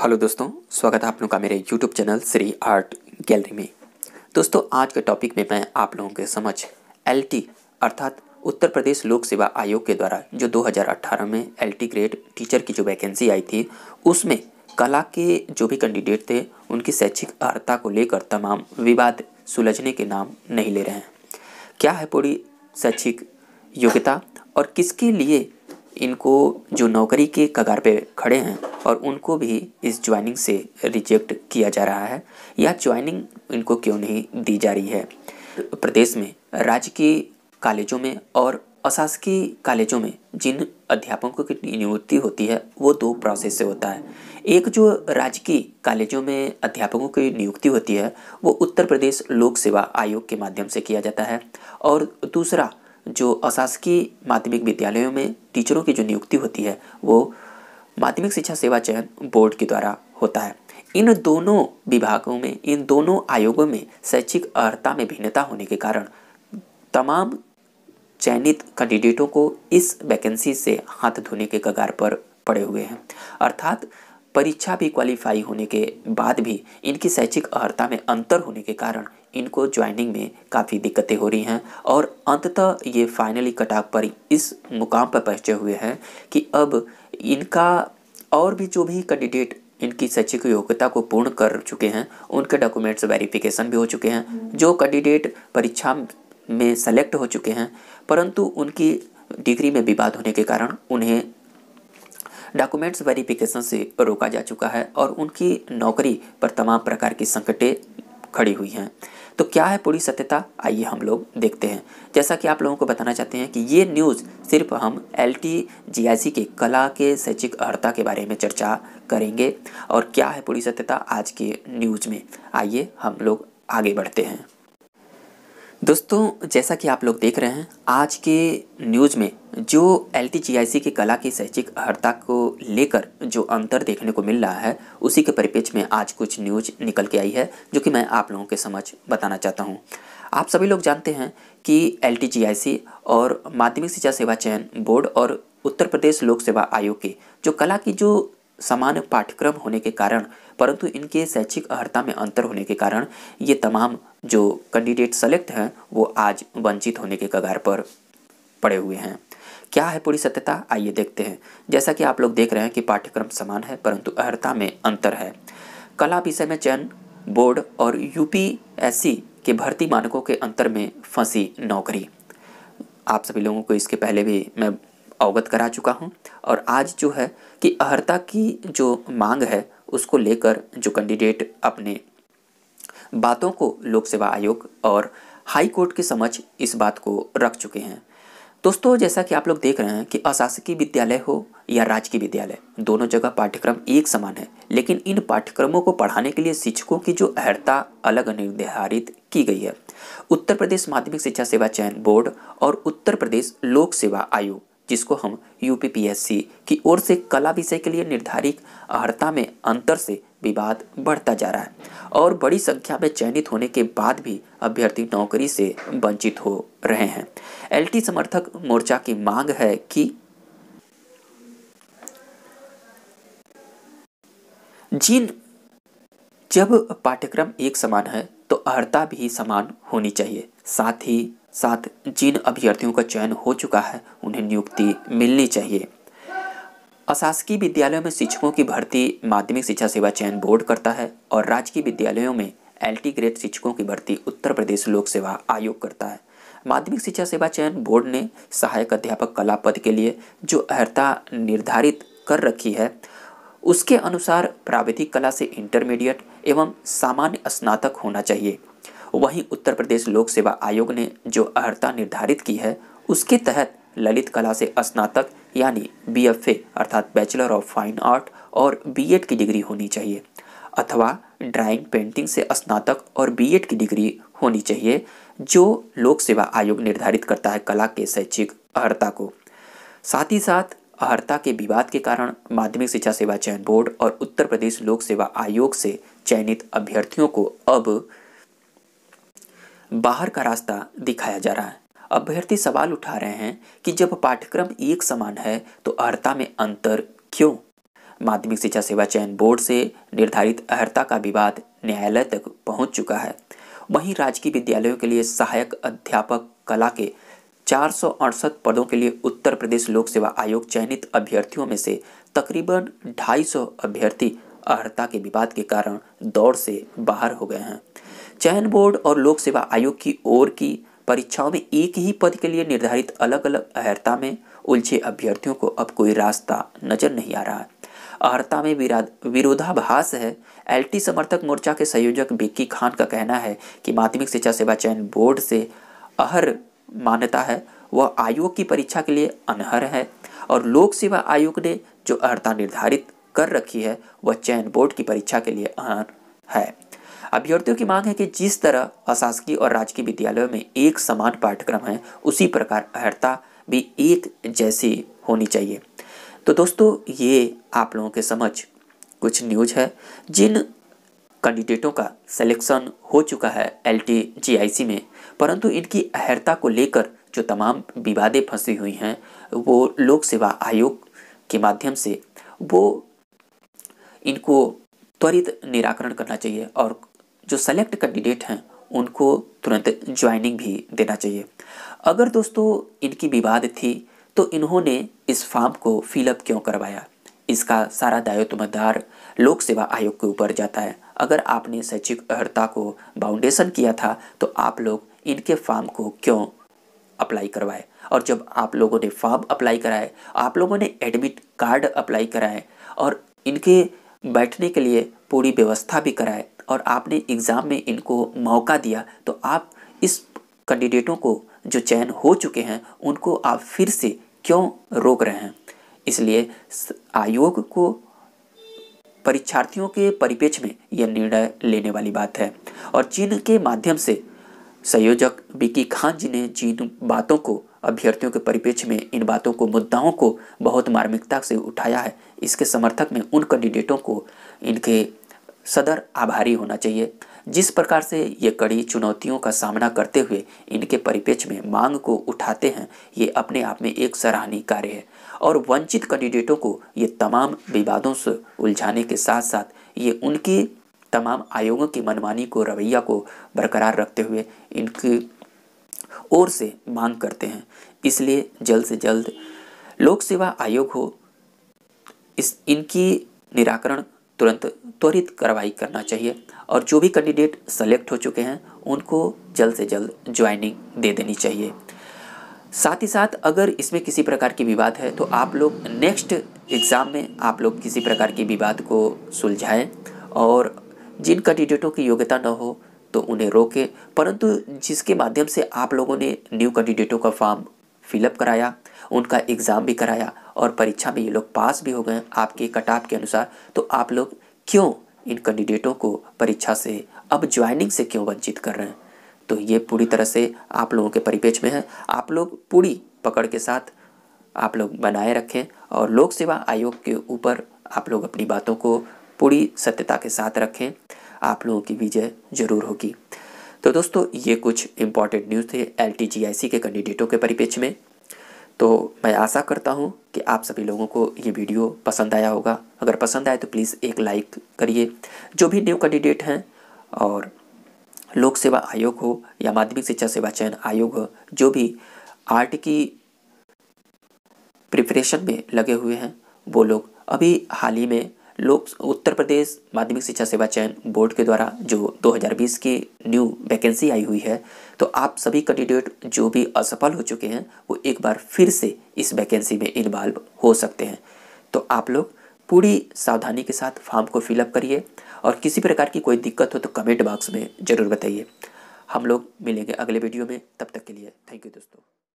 Hello दोस्तों स्वागत है आप लोगों का मेरे YouTube channel Shri Art Gallery में दोस्तों आज के टॉपिक में मैं आप लोगों के समझ एलटी अर्थात उत्तर प्रदेश लोक सेवा आयोग के द्वारा जो 2018 में एलटी ग्रेड टीचर की जो वैकेंसी आई थी उसमें कला के जो भी कैंडिडेट थे उनकी शैक्षिक अर्ता को लेकर तमाम विवाद सुलझने के नाम नहीं ले रहे हैं क्या है पूरी शैक्षिक योग्यता और किसके लिए इनको जो नौकरी के कगार पे खड़े हैं और उनको भी इस ज्वाइनिंग से रिजेक्ट किया जा रहा है या ज्वाइनिंग इनको क्यों नहीं दी जा रही है प्रदेश में राज्य के कॉलेजों में और अशासकीय कॉलेजों में जिन अध्यापकों की नियुक्ति होती है वो दो प्रोसेस से होता है एक जो राज्य की कॉलेजों में अध्यापकों की नियुक्ति होती है वो उत्तर प्रदेश लोक सेवा आयोग के माध्यम से किया जाता है और दूसरा जो अशासकीय माध्यमिक विद्यालयों में टीचरों की जो नियुक्ति होती है वो माध्यमिक शिक्षा सेवा चयन बोर्ड के द्वारा होता है इन दोनों विभागों में इन दोनों आयोगों में शैक्षिक अर्हता में भिन्नता होने के कारण तमाम चयनित कैंडिडेटों को इस वैकेंसी से हाथ धोने के कगार पर पड़े हुए हैं अर्थात परीक्षा भी क्वालिफाई होने के बाद भी इनकी शैक्षिक अर्हता में अंतर होने के कारण इनको ज्वाइनिंग में काफ़ी दिक्कतें हो रही हैं और अंततः ये फाइनली कटाव पर इस मुकाम पर पहुँचे हुए हैं कि अब इनका और भी जो भी कैंडिडेट इनकी शैक्षिक योग्यता को पूर्ण कर चुके हैं उनके डॉक्यूमेंट्स वेरिफिकेशन भी हो चुके हैं हम्म। जो कैंडिडेट परीक्षा में सेलेक्ट हो चुके हैं परंतु उनकी डिग्री में विवाद होने के कारण उन्हें डॉक्यूमेंट्स वेरिफिकेशन से रोका जा चुका है और उनकी नौकरी पर तमाम प्रकार की संकटें खड़ी हुई हैं तो क्या है पूरी सत्यता आइए हम लोग देखते हैं जैसा कि आप लोगों को बताना चाहते हैं कि ये न्यूज़ सिर्फ हम एल टी के कला के शैक्षिक अर्ता के बारे में चर्चा करेंगे और क्या है पूरी सत्यता आज के न्यूज़ में आइए हम लोग आगे बढ़ते हैं दोस्तों जैसा कि आप लोग देख रहे हैं आज के न्यूज़ में जो एल टी के कला की शैक्षिक अर्ता को लेकर जो अंतर देखने को मिल रहा है उसी के परिपेक्ष में आज कुछ न्यूज निकल के आई है जो कि मैं आप लोगों के समझ बताना चाहता हूँ आप सभी लोग जानते हैं कि एल और माध्यमिक शिक्षा सेवा चयन बोर्ड और उत्तर प्रदेश लोक सेवा आयोग के जो कला की जो समान पाठ्यक्रम होने के कारण परंतु इनके शैक्षिक अर्हता में अंतर होने के कारण ये तमाम जो कैंडिडेट सेलेक्ट हैं वो आज वंचित होने के कगार पर पड़े हुए हैं क्या है पूरी सत्यता आइए देखते हैं जैसा कि आप लोग देख रहे हैं कि पाठ्यक्रम समान है परंतु अर्हता में अंतर है कला विषय में चयन बोर्ड और यूपीएससी के भर्ती मानकों के अंतर में फंसी नौकरी आप सभी लोगों को इसके पहले भी मैं अवगत करा चुका हूँ और आज जो है कि अहर्ता की जो मांग है उसको लेकर जो कैंडिडेट अपने बातों को लोक सेवा आयोग और हाई कोर्ट के समक्ष इस बात को रख चुके हैं दोस्तों जैसा कि आप लोग देख रहे हैं कि अशासकीय विद्यालय हो या राजकीय विद्यालय दोनों जगह पाठ्यक्रम एक समान है लेकिन इन पाठ्यक्रमों को पढ़ाने के लिए शिक्षकों की जो अहर्ता अलग निर्धारित की गई है उत्तर प्रदेश माध्यमिक शिक्षा सेवा चयन बोर्ड और उत्तर प्रदेश लोक सेवा आयोग जिसको हम यूपीपीएससी की ओर से कला विषय के लिए निर्धारित अर्ता में अंतर से विवाद बढ़ता जा रहा है और बड़ी संख्या में चयनित होने के बाद भी अभ्यर्थी नौकरी से वंचित हो रहे हैं एलटी समर्थक मोर्चा की मांग है कि जिन जब पाठ्यक्रम एक समान है तो अर्ता भी समान होनी चाहिए साथ ही साथ जिन अभ्यर्थियों का चयन हो चुका है उन्हें नियुक्ति मिलनी चाहिए अशासकीय विद्यालयों में शिक्षकों की भर्ती माध्यमिक शिक्षा सेवा चयन बोर्ड करता है और राजकीय विद्यालयों में एल ग्रेड शिक्षकों की भर्ती उत्तर प्रदेश लोक सेवा आयोग करता है माध्यमिक शिक्षा सेवा चयन बोर्ड ने सहायक अध्यापक कला पद के लिए जो अर्हता निर्धारित कर रखी है उसके अनुसार प्राविधिक कला से इंटरमीडिएट एवं सामान्य स्नातक होना चाहिए वहीं उत्तर प्रदेश लोक सेवा आयोग ने जो अर्हता निर्धारित की है उसके तहत ललित कला से स्नातक यानी बी अर्थात बैचलर ऑफ फाइन आर्ट और बी की डिग्री होनी चाहिए अथवा ड्राइंग पेंटिंग से स्नातक और बीएड की डिग्री होनी चाहिए जो लोक सेवा आयोग निर्धारित करता है कला के शैक्षिक अर्हता को साथ ही साथ अर्हता के विवाद के कारण माध्यमिक शिक्षा सेवा चयन बोर्ड और उत्तर प्रदेश लोक सेवा आयोग से चयनित अभ्यर्थियों को अब बाहर का रास्ता दिखाया जा रहा है अभ्यर्थी सवाल उठा रहे हैं कि जब पाठ्यक्रम एक समान है तो अर्हता में अंतर क्यों माध्यमिक शिक्षा सेवा चयन बोर्ड से निर्धारित अर्हता का विवाद न्यायालय तक पहुंच चुका है वहीं राजकीय विद्यालयों के लिए सहायक अध्यापक कला के चार पदों के लिए उत्तर प्रदेश लोक सेवा आयोग चयनित अभ्यर्थियों में से तकरीबन 250 अभ्यर्थी अर्हता के विवाद के कारण दौड़ से बाहर हो गए हैं चयन बोर्ड और लोक सेवा आयोग की ओर की परीक्षाओं में एक ही पद के लिए निर्धारित अलग अलग अहर्ता में उलझे अभ्यर्थियों को अब कोई रास्ता नजर नहीं आ रहा है अहर्ता में विरोधाभास है एलटी समर्थक मोर्चा के संयोजक बिक्की खान का कहना है कि माध्यमिक शिक्षा सेवा चयन बोर्ड से अहर मान्यता है वह आयोग की परीक्षा के लिए अनहर है और लोक सेवा आयोग ने जो अहर्ता निर्धारित कर रखी है वह चयन बोर्ड की परीक्षा के लिए अहर है अभ्यर्थियों की मांग है कि जिस तरह अशासकीय और राजकीय विद्यालयों में एक समान पाठ्यक्रम है उसी प्रकार अर्हता भी एक जैसी होनी चाहिए तो दोस्तों ये आप लोगों के समझ कुछ न्यूज है जिन कैंडिडेटों का सिलेक्शन हो चुका है एल टी में परंतु इनकी अहर्ता को लेकर जो तमाम विवादें फंसी हुई हैं वो लोक सेवा आयोग के माध्यम से वो इनको त्वरित निराकरण करना चाहिए और जो सेलेक्ट कैंडिडेट हैं उनको तुरंत ज्वाइनिंग भी देना चाहिए अगर दोस्तों इनकी विवाद थी तो इन्होंने इस फॉर्म को फिलअप क्यों करवाया इसका सारा दायित्व लोक सेवा आयोग के ऊपर जाता है अगर आपने शैक्षिक अर्हता को बाउंडेशन किया था तो आप लोग इनके फॉर्म को क्यों अप्लाई करवाए और जब आप लोगों ने फॉर्म अप्लाई कराए आप लोगों ने एडमिट कार्ड अप्लाई कराए और इनके बैठने के लिए पूरी व्यवस्था भी कराए और आपने एग्ज़ाम में इनको मौका दिया तो आप इस कैंडिडेटों को जो चयन हो चुके हैं उनको आप फिर से क्यों रोक रहे हैं इसलिए आयोग को परीक्षार्थियों के परिपेक्ष में यह निर्णय लेने वाली बात है और चीन के माध्यम से संयोजक बिकी खान जी ने जिन बातों को अभ्यर्थियों के परिपेक्ष में इन बातों को मुद्दाओं को बहुत मार्मिकता से उठाया है इसके समर्थक में उन कैंडिडेटों को इनके सदर आभारी होना चाहिए जिस प्रकार से ये कड़ी चुनौतियों का सामना करते हुए इनके परिपेक्ष में मांग को उठाते हैं ये अपने आप में एक सराहनीय कार्य है और वंचित कैंडिडेटों को ये तमाम विवादों से उलझाने के साथ साथ ये उनकी तमाम आयोगों की मनमानी को रवैया को बरकरार रखते हुए इनकी ओर से मांग करते हैं इसलिए जल्द से जल्द लोक सेवा आयोग हो इस इनकी निराकरण तुरंत त्वरित कार्रवाई करना चाहिए और जो भी कैंडिडेट सेलेक्ट हो चुके हैं उनको जल्द से जल्द ज्वाइनिंग दे देनी चाहिए साथ ही साथ अगर इसमें किसी प्रकार की विवाद है तो आप लोग नेक्स्ट एग्ज़ाम में आप लोग किसी प्रकार की विवाद को सुलझाएं और जिन कैंडिडेटों की योग्यता न हो तो उन्हें रोकें परंतु जिसके माध्यम से आप लोगों ने न्यू कैंडिडेटों का फॉर्म फिलअप कराया उनका एग्ज़ाम भी कराया और परीक्षा में ये लोग पास भी हो गए आपके कटाप के अनुसार तो आप लोग क्यों इन कैंडिडेटों को परीक्षा से अब ज्वाइनिंग से क्यों वंचित कर रहे हैं तो ये पूरी तरह से आप लोगों के परिपेक्ष में है आप लोग पूरी पकड़ के साथ आप लोग बनाए रखें और लोक सेवा आयोग के ऊपर आप लोग अपनी बातों को पूरी सत्यता के साथ रखें आप लोगों की विजय जरूर होगी तो दोस्तों ये कुछ इम्पॉर्टेंट न्यूज़ थे एल के कैंडिडेटों के परिप्रेक्ष्य में तो मैं आशा करता हूँ कि आप सभी लोगों को ये वीडियो पसंद आया होगा अगर पसंद आए तो प्लीज़ एक लाइक करिए जो भी न्यू कैंडिडेट हैं और लोक सेवा आयोग हो या माध्यमिक शिक्षा सेवा चयन आयोग हो जो भी आर्ट की प्रिपरेशन में लगे हुए हैं वो लोग अभी हाल ही में लोक उत्तर प्रदेश माध्यमिक शिक्षा सेवा चयन बोर्ड के द्वारा जो 2020 की न्यू वैकेंसी आई हुई है तो आप सभी कैंडिडेट जो भी असफल हो चुके हैं वो एक बार फिर से इस वैकेंसी में इन्वॉल्व हो सकते हैं तो आप लोग पूरी सावधानी के साथ फॉर्म को फिलअप करिए और किसी प्रकार की कोई दिक्कत हो तो कमेंट बॉक्स में ज़रूर बताइए हम लोग मिलेंगे अगले वीडियो में तब तक के लिए थैंक यू दोस्तों